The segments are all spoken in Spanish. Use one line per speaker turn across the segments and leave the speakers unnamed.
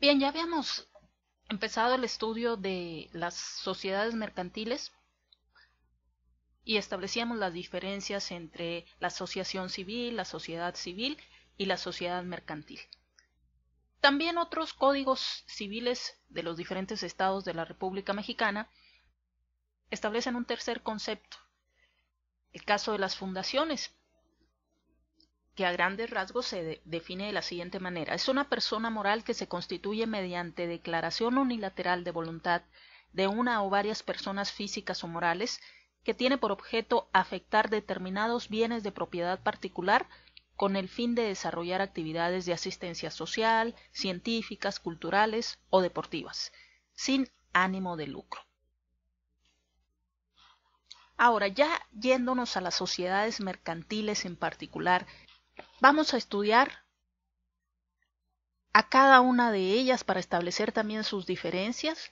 Bien, ya habíamos empezado el estudio de las sociedades mercantiles y establecíamos las diferencias entre la asociación civil, la sociedad civil y la sociedad mercantil. También otros códigos civiles de los diferentes estados de la República Mexicana establecen un tercer concepto, el caso de las fundaciones, que a grandes rasgos se define de la siguiente manera. Es una persona moral que se constituye mediante declaración unilateral de voluntad de una o varias personas físicas o morales que tiene por objeto afectar determinados bienes de propiedad particular con el fin de desarrollar actividades de asistencia social, científicas, culturales o deportivas, sin ánimo de lucro. Ahora, ya yéndonos a las sociedades mercantiles en particular Vamos a estudiar a cada una de ellas para establecer también sus diferencias.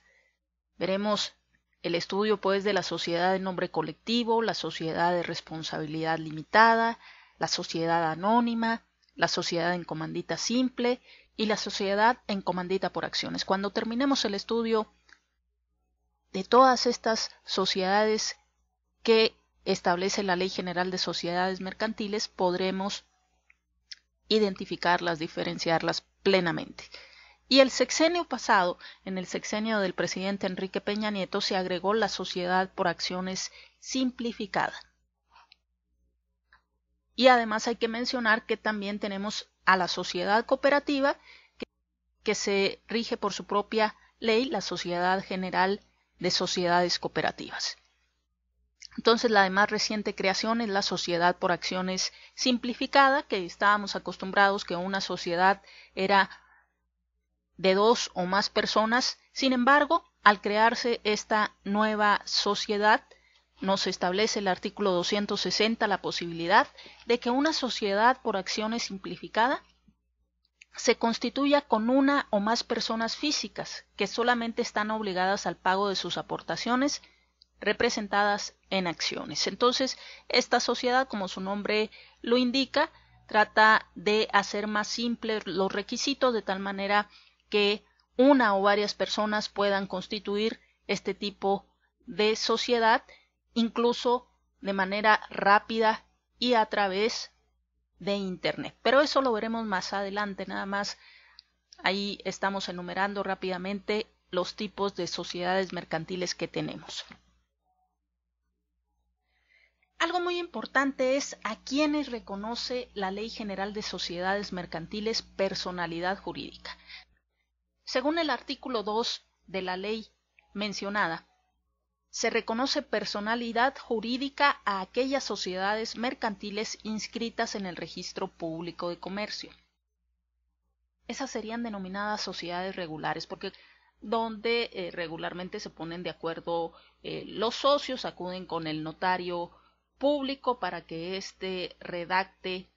Veremos el estudio pues de la sociedad de nombre colectivo, la sociedad de responsabilidad limitada, la sociedad anónima, la sociedad en comandita simple y la sociedad en comandita por acciones. Cuando terminemos el estudio de todas estas sociedades que establece la Ley General de Sociedades Mercantiles, podremos identificarlas, diferenciarlas plenamente. Y el sexenio pasado, en el sexenio del presidente Enrique Peña Nieto, se agregó la sociedad por acciones simplificada. Y además hay que mencionar que también tenemos a la sociedad cooperativa que, que se rige por su propia ley, la Sociedad General de Sociedades Cooperativas. Entonces la más reciente creación es la sociedad por acciones simplificada, que estábamos acostumbrados que una sociedad era de dos o más personas. Sin embargo, al crearse esta nueva sociedad, nos establece el artículo 260 la posibilidad de que una sociedad por acciones simplificada se constituya con una o más personas físicas que solamente están obligadas al pago de sus aportaciones representadas en acciones. Entonces, esta sociedad, como su nombre lo indica, trata de hacer más simples los requisitos de tal manera que una o varias personas puedan constituir este tipo de sociedad, incluso de manera rápida y a través de Internet. Pero eso lo veremos más adelante, nada más ahí estamos enumerando rápidamente los tipos de sociedades mercantiles que tenemos. Algo muy importante es a quienes reconoce la Ley General de Sociedades Mercantiles personalidad jurídica. Según el artículo 2 de la ley mencionada, se reconoce personalidad jurídica a aquellas sociedades mercantiles inscritas en el registro público de comercio. Esas serían denominadas sociedades regulares, porque donde eh, regularmente se ponen de acuerdo eh, los socios, acuden con el notario público para que éste redacte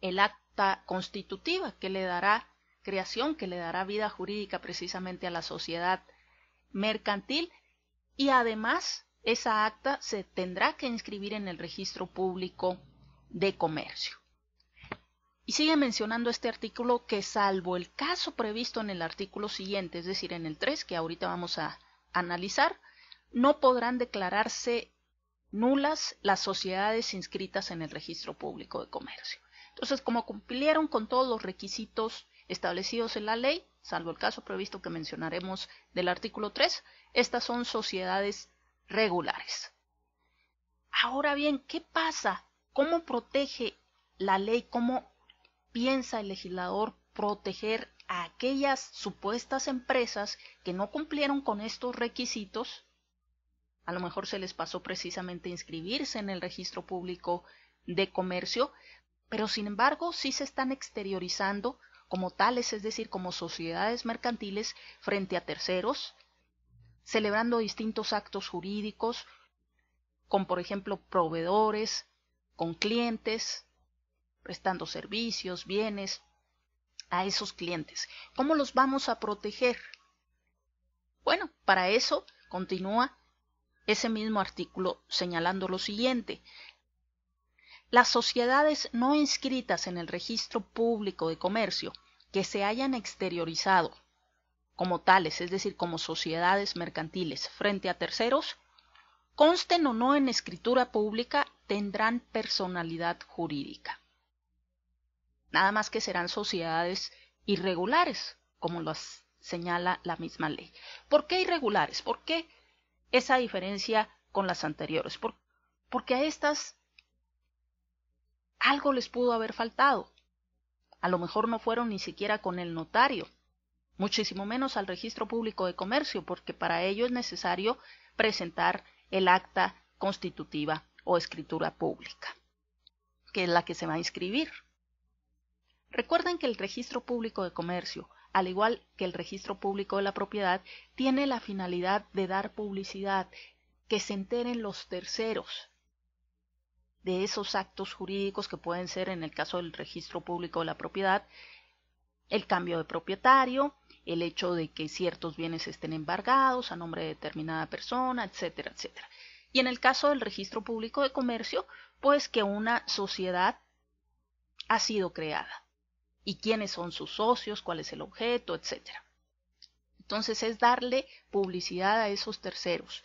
el acta constitutiva que le dará creación, que le dará vida jurídica precisamente a la sociedad mercantil y además esa acta se tendrá que inscribir en el registro público de comercio. Y sigue mencionando este artículo que salvo el caso previsto en el artículo siguiente, es decir, en el 3 que ahorita vamos a analizar, no podrán declararse nulas las sociedades inscritas en el registro público de comercio. Entonces, como cumplieron con todos los requisitos establecidos en la ley, salvo el caso previsto que mencionaremos del artículo 3, estas son sociedades regulares. Ahora bien, ¿qué pasa? ¿Cómo protege la ley? ¿Cómo piensa el legislador proteger a aquellas supuestas empresas que no cumplieron con estos requisitos a lo mejor se les pasó precisamente inscribirse en el registro público de comercio, pero sin embargo sí se están exteriorizando como tales, es decir, como sociedades mercantiles frente a terceros, celebrando distintos actos jurídicos, con por ejemplo proveedores, con clientes, prestando servicios, bienes a esos clientes. ¿Cómo los vamos a proteger? Bueno, para eso continúa ese mismo artículo señalando lo siguiente. Las sociedades no inscritas en el registro público de comercio que se hayan exteriorizado como tales, es decir, como sociedades mercantiles frente a terceros, consten o no en escritura pública, tendrán personalidad jurídica. Nada más que serán sociedades irregulares, como lo señala la misma ley. ¿Por qué irregulares? ¿Por qué esa diferencia con las anteriores, porque a estas algo les pudo haber faltado. A lo mejor no fueron ni siquiera con el notario, muchísimo menos al registro público de comercio, porque para ello es necesario presentar el acta constitutiva o escritura pública, que es la que se va a inscribir. Recuerden que el registro público de comercio, al igual que el registro público de la propiedad, tiene la finalidad de dar publicidad, que se enteren los terceros de esos actos jurídicos que pueden ser, en el caso del registro público de la propiedad, el cambio de propietario, el hecho de que ciertos bienes estén embargados a nombre de determinada persona, etcétera, etcétera. Y en el caso del registro público de comercio, pues que una sociedad ha sido creada y quiénes son sus socios, cuál es el objeto, Etcétera. Entonces es darle publicidad a esos terceros.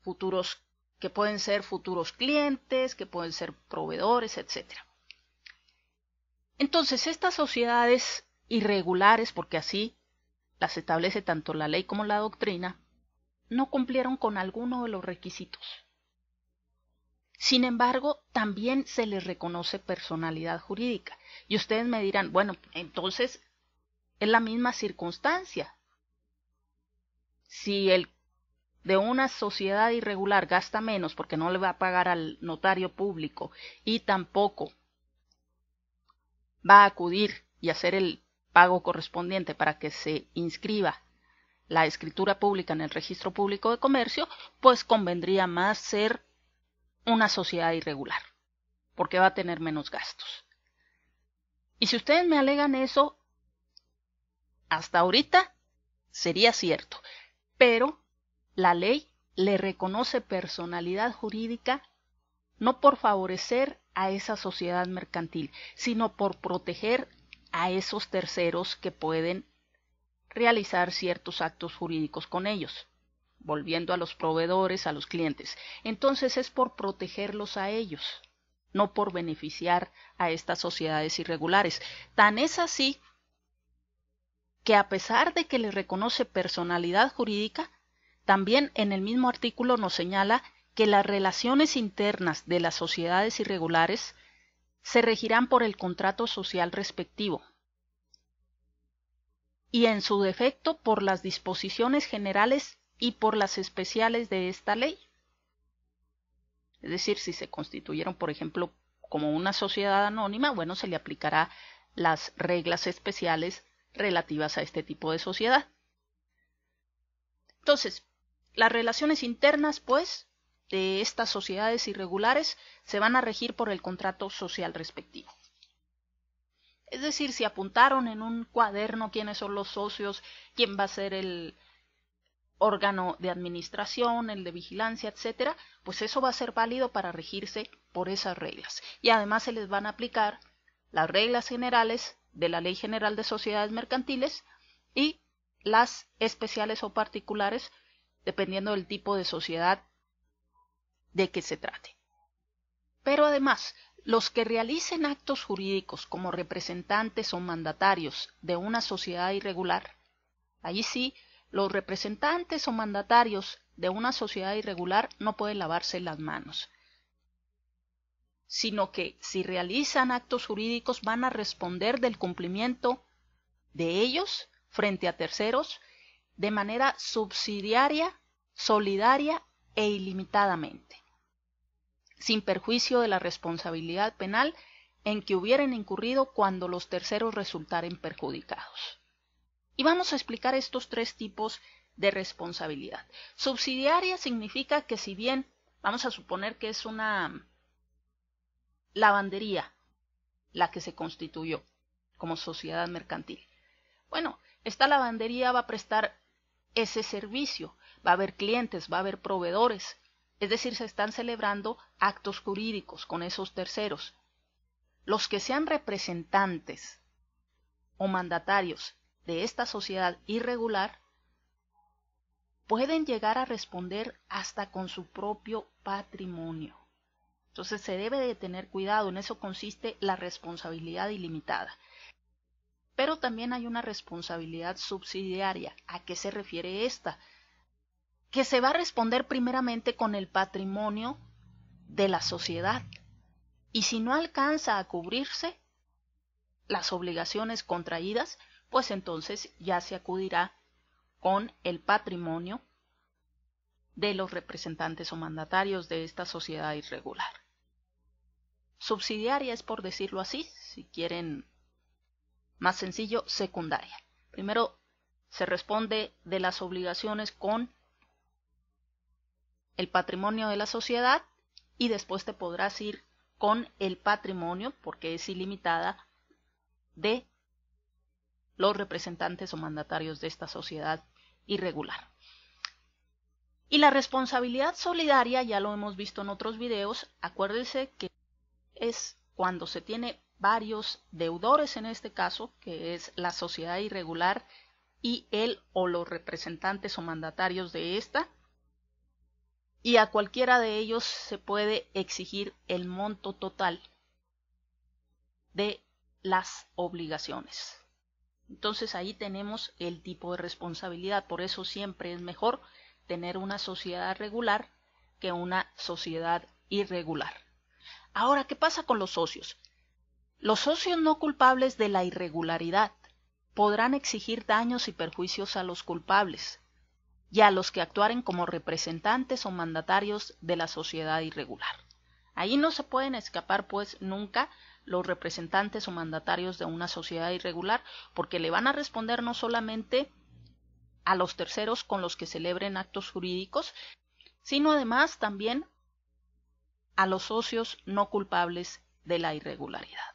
Futuros que pueden ser futuros clientes, que pueden ser proveedores, etcétera. Entonces, estas sociedades irregulares, porque así las establece tanto la ley como la doctrina, no cumplieron con alguno de los requisitos. Sin embargo, también se les reconoce personalidad jurídica. Y ustedes me dirán, bueno, entonces es la misma circunstancia. Si el de una sociedad irregular gasta menos porque no le va a pagar al notario público y tampoco va a acudir y hacer el pago correspondiente para que se inscriba la escritura pública en el registro público de comercio, pues convendría más ser una sociedad irregular, porque va a tener menos gastos. Y si ustedes me alegan eso, hasta ahorita sería cierto, pero la ley le reconoce personalidad jurídica no por favorecer a esa sociedad mercantil, sino por proteger a esos terceros que pueden realizar ciertos actos jurídicos con ellos volviendo a los proveedores, a los clientes. Entonces es por protegerlos a ellos, no por beneficiar a estas sociedades irregulares. Tan es así que a pesar de que le reconoce personalidad jurídica, también en el mismo artículo nos señala que las relaciones internas de las sociedades irregulares se regirán por el contrato social respectivo y en su defecto por las disposiciones generales y por las especiales de esta ley. Es decir, si se constituyeron, por ejemplo, como una sociedad anónima, bueno, se le aplicará las reglas especiales relativas a este tipo de sociedad. Entonces, las relaciones internas, pues, de estas sociedades irregulares se van a regir por el contrato social respectivo. Es decir, si apuntaron en un cuaderno quiénes son los socios, quién va a ser el, órgano de administración, el de vigilancia, etcétera, pues eso va a ser válido para regirse por esas reglas. Y además se les van a aplicar las reglas generales de la Ley General de Sociedades Mercantiles y las especiales o particulares, dependiendo del tipo de sociedad de que se trate. Pero además, los que realicen actos jurídicos como representantes o mandatarios de una sociedad irregular, allí sí los representantes o mandatarios de una sociedad irregular no pueden lavarse las manos, sino que si realizan actos jurídicos van a responder del cumplimiento de ellos frente a terceros de manera subsidiaria, solidaria e ilimitadamente, sin perjuicio de la responsabilidad penal en que hubieran incurrido cuando los terceros resultaren perjudicados. Y vamos a explicar estos tres tipos de responsabilidad. Subsidiaria significa que si bien vamos a suponer que es una lavandería la que se constituyó como sociedad mercantil. Bueno, esta lavandería va a prestar ese servicio, va a haber clientes, va a haber proveedores, es decir, se están celebrando actos jurídicos con esos terceros. Los que sean representantes o mandatarios de esta sociedad irregular pueden llegar a responder hasta con su propio patrimonio. Entonces se debe de tener cuidado, en eso consiste la responsabilidad ilimitada. Pero también hay una responsabilidad subsidiaria. ¿A qué se refiere esta? Que se va a responder primeramente con el patrimonio de la sociedad. Y si no alcanza a cubrirse las obligaciones contraídas, pues entonces ya se acudirá con el patrimonio de los representantes o mandatarios de esta sociedad irregular. Subsidiaria es por decirlo así, si quieren más sencillo, secundaria. Primero se responde de las obligaciones con el patrimonio de la sociedad y después te podrás ir con el patrimonio, porque es ilimitada, de los representantes o mandatarios de esta sociedad irregular. Y la responsabilidad solidaria, ya lo hemos visto en otros videos, acuérdense que es cuando se tiene varios deudores en este caso, que es la sociedad irregular y él o los representantes o mandatarios de esta, y a cualquiera de ellos se puede exigir el monto total de las obligaciones. Entonces ahí tenemos el tipo de responsabilidad. Por eso siempre es mejor tener una sociedad regular que una sociedad irregular. Ahora, ¿qué pasa con los socios? Los socios no culpables de la irregularidad podrán exigir daños y perjuicios a los culpables y a los que actuaren como representantes o mandatarios de la sociedad irregular. Ahí no se pueden escapar, pues, nunca los representantes o mandatarios de una sociedad irregular, porque le van a responder no solamente a los terceros con los que celebren actos jurídicos, sino además también a los socios no culpables de la irregularidad.